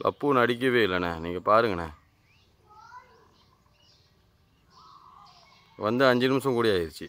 பப்பு நடிக்கவே இல்லைண்ணே நீங்கள் பாருங்கண்ணே வந்து அஞ்சு நிமிஷம் கூட ஆயிடுச்சு